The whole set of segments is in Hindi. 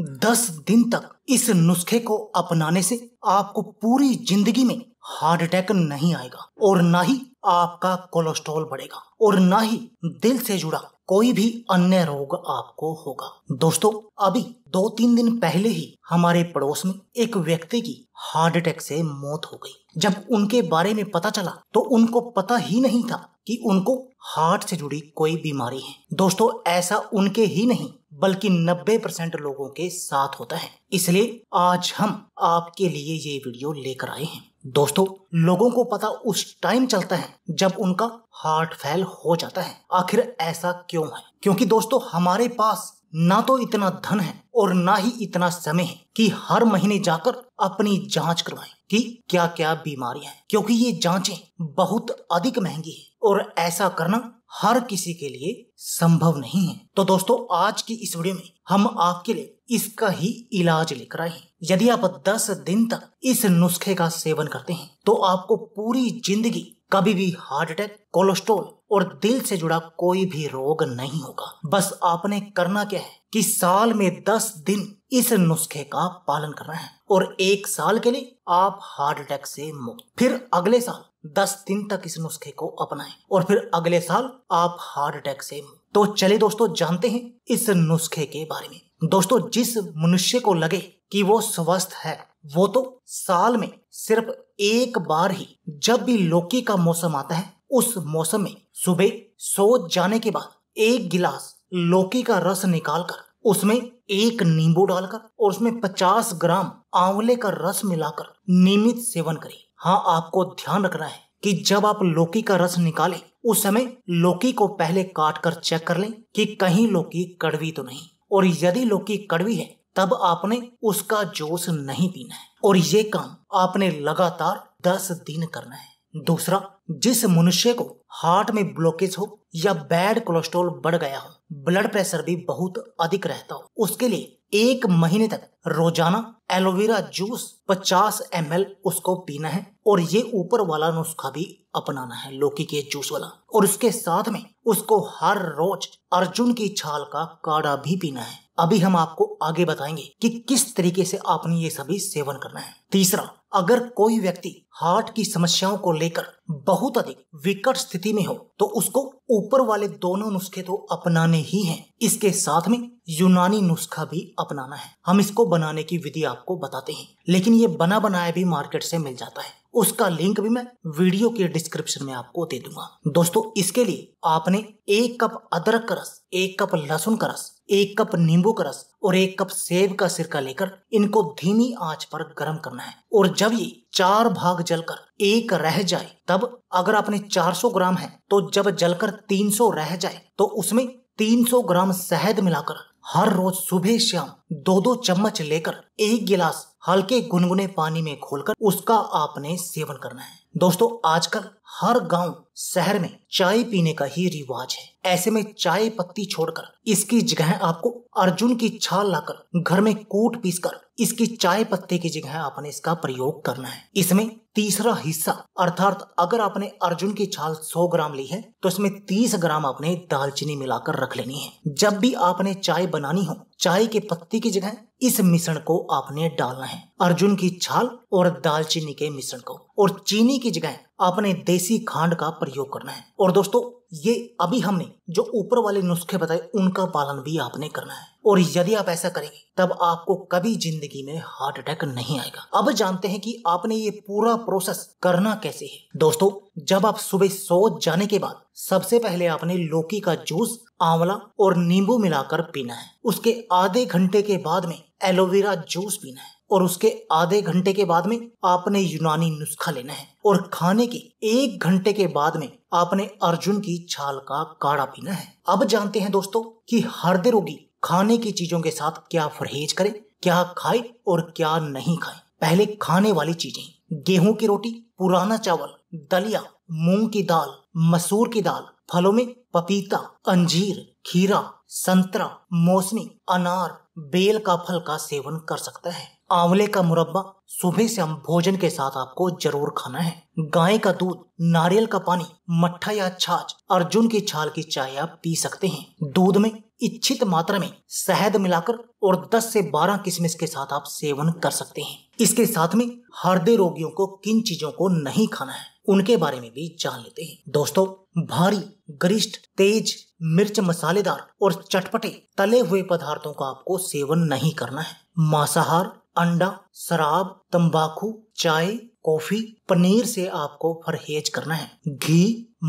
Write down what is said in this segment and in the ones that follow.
दस दिन तक इस नुस्खे को अपनाने से आपको पूरी जिंदगी में हार्ट अटैक नहीं आएगा और ना ही आपका कोलेस्ट्रॉल बढ़ेगा और ना ही दिल से जुड़ा कोई भी अन्य रोग आपको होगा दोस्तों अभी दो तीन दिन पहले ही हमारे पड़ोस में एक व्यक्ति की हार्ट अटैक से मौत हो गई जब उनके बारे में पता चला तो उनको पता ही नहीं था कि उनको हार्ट से जुड़ी कोई बीमारी है दोस्तों ऐसा उनके ही नहीं बल्कि 90 परसेंट लोगों के साथ होता है इसलिए आज हम आपके लिए ये वीडियो लेकर आए हैं दोस्तों लोगों को पता उस टाइम चलता है जब उनका हार्ट फेल हो जाता है आखिर ऐसा क्यों है क्योंकि दोस्तों हमारे पास ना तो इतना धन है और ना ही इतना समय है कि हर महीने जाकर अपनी जांच करवाएं कि क्या क्या बीमारियां हैं क्योंकि ये जांचें बहुत अधिक महंगी है और ऐसा करना हर किसी के लिए संभव नहीं है तो दोस्तों आज की इस वीडियो में हम आपके लिए इसका ही इलाज लेकर आए हैं यदि आप 10 दिन तक इस नुस्खे का सेवन करते हैं तो आपको पूरी जिंदगी कभी भी हार्ट अटैक कोलेस्ट्रोल और दिल से जुड़ा कोई भी रोग नहीं होगा बस आपने करना क्या है कि साल में 10 दिन इस नुस्खे का पालन करना है और एक साल के लिए आप हार्ट अटैक से मुक्त फिर अगले साल दस दिन तक इस नुस्खे को अपनाएं और फिर अगले साल आप हार्ट अटैक से मुक्त तो चले दोस्तों जानते हैं इस नुस्खे के बारे में दोस्तों जिस मनुष्य को लगे कि वो स्वस्थ है वो तो साल में सिर्फ एक बार ही जब भी लौकी का मौसम आता है उस मौसम में सुबह सो जाने के बाद एक गिलास लौकी का रस निकालकर उसमें एक नींबू डालकर और उसमें 50 ग्राम आंवले का रस मिलाकर नियमित सेवन करें हाँ आपको ध्यान रखना है कि जब आप लौकी का रस निकालें उस समय लौकी को पहले काट कर चेक कर लें कि कहीं लौकी कड़वी तो नहीं और यदि लौकी कड़वी है तब आपने उसका जोश नहीं पीना है और ये काम आपने लगातार दस दिन करना है दूसरा जिस मनुष्य को हार्ट में ब्लॉकेज हो या बैड कोलेस्ट्रॉल बढ़ गया हो ब्लड प्रेशर भी बहुत अधिक रहता हो उसके लिए एक महीने तक रोजाना एलोवेरा जूस 50 एम उसको पीना है और ये ऊपर वाला नुस्खा भी अपनाना है लौकी के जूस वाला और उसके साथ में उसको हर रोज अर्जुन की छाल का काढ़ा भी पीना है अभी हम आपको आगे बताएंगे कि किस तरीके से आपने ये सभी सेवन करना है तीसरा अगर कोई व्यक्ति हार्ट की समस्याओं को लेकर बहुत अधिक विकट स्थिति में हो तो उसको ऊपर वाले दोनों नुस्खे तो अपनाने ही हैं। इसके साथ में यूनानी नुस्खा भी अपनाना है हम इसको बनाने की विधि आपको बताते हैं लेकिन ये बना बनाया भी मार्केट से मिल जाता है उसका लिंक भी मैं वीडियो के डिस्क्रिप्शन में आपको दे दूंगा दोस्तों इसके लिए आपने एक कप अदरक का रस एक कप लहसुन का रस एक कप नींबू का रस और एक कप सेब का सिरका लेकर इनको धीमी आंच पर गर्म करना है और जब ये चार भाग जलकर एक रह जाए तब अगर आपने 400 ग्राम है तो जब जलकर 300 रह जाए तो उसमें 300 ग्राम शहद मिलाकर हर रोज सुबह शाम दो दो चम्मच लेकर एक गिलास हल्के गुनगुने पानी में घोलकर उसका आपने सेवन करना है दोस्तों आजकल हर गांव शहर में चाय पीने का ही रिवाज है ऐसे में चाय पत्ती छोड़कर इसकी जगह आपको अर्जुन की छाल लाकर घर में कूट पीस कर इसकी चाय पत्ते की जगह आपने इसका प्रयोग करना है इसमें तीसरा हिस्सा अर्थात अगर आपने अर्जुन की छाल 100 ग्राम ली है तो इसमें 30 ग्राम आपने दालचीनी मिलाकर रख लेनी है जब भी आपने चाय बनानी हो चाय के पत्ती की जगह इस मिश्रण को आपने डालना है अर्जुन की छाल और दालचीनी के मिश्रण को और चीनी की जगह आपने देसी खांड का प्रयोग करना है और दोस्तों ये अभी हमने जो ऊपर वाले नुस्खे बताए उनका पालन भी आपने करना है और यदि आप ऐसा करेंगे तब आपको कभी जिंदगी में हार्ट अटैक नहीं आएगा अब जानते हैं कि आपने ये पूरा प्रोसेस करना कैसे है दोस्तों जब आप सुबह सो जाने के बाद सबसे पहले आपने लौकी का जूस आंवला और नींबू मिलाकर पीना है उसके आधे घंटे के बाद में एलोवेरा जूस पीना है और उसके आधे घंटे के बाद में आपने यूनानी नुस्खा लेना है और खाने के एक घंटे के बाद में आपने अर्जुन की छाल का काढ़ा पीना है अब जानते हैं दोस्तों कि हृदय रोगी खाने की चीजों के साथ क्या परहेज करे क्या खाए और क्या नहीं खाए पहले खाने वाली चीजें गेहूं की रोटी पुराना चावल दलिया मूंग की दाल मसूर की दाल फलों में पपीता अंजीर खीरा संतरा मौसमी अनार बेल का फल का सेवन कर सकता है आंवले का मुरब्बा सुबह से हम भोजन के साथ आपको जरूर खाना है गाय का दूध नारियल का पानी मट्ठा या छाछ अर्जुन की छाल की चाय आप पी सकते हैं दूध में इच्छित मात्रा में शहद मिलाकर और 10 से 12 किशमिश के साथ आप सेवन कर सकते हैं इसके साथ में हृदय रोगियों को किन चीजों को नहीं खाना है उनके बारे में भी जान लेते हैं दोस्तों भारी गरिष्ठ तेज मिर्च मसालेदार और चटपटे तले हुए पदार्थों का आपको सेवन नहीं करना है मांसाहार अंडा शराब तंबाकू चाय कॉफी पनीर से आपको परहेज करना है घी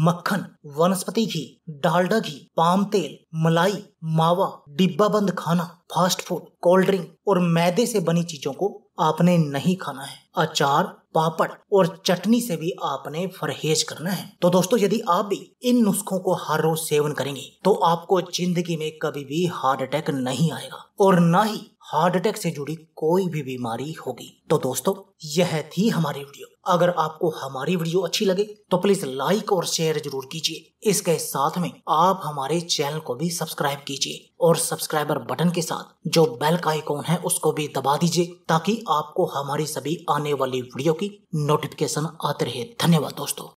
मक्खन वनस्पति घी डालडा घी पाम तेल मलाई मावा डिब्बा बंद खाना फास्ट फूड कोल्ड ड्रिंक और मैदे से बनी चीजों को आपने नहीं खाना है अचार पापड़ और चटनी से भी आपने परहेज करना है तो दोस्तों यदि आप भी इन नुस्खों को हर रोज सेवन करेंगे तो आपको जिंदगी में कभी भी हार्ट अटैक नहीं आएगा और ना ही हार्ट अटैक से जुड़ी कोई भी बीमारी होगी तो दोस्तों यह थी हमारी वीडियो अगर आपको हमारी वीडियो अच्छी लगे तो प्लीज लाइक और शेयर जरूर कीजिए इसके साथ में आप हमारे चैनल को भी सब्सक्राइब कीजिए और सब्सक्राइबर बटन के साथ जो बेल का आइकॉन है उसको भी दबा दीजिए ताकि आपको हमारी सभी आने वाली वीडियो की नोटिफिकेशन आते रहे धन्यवाद दोस्तों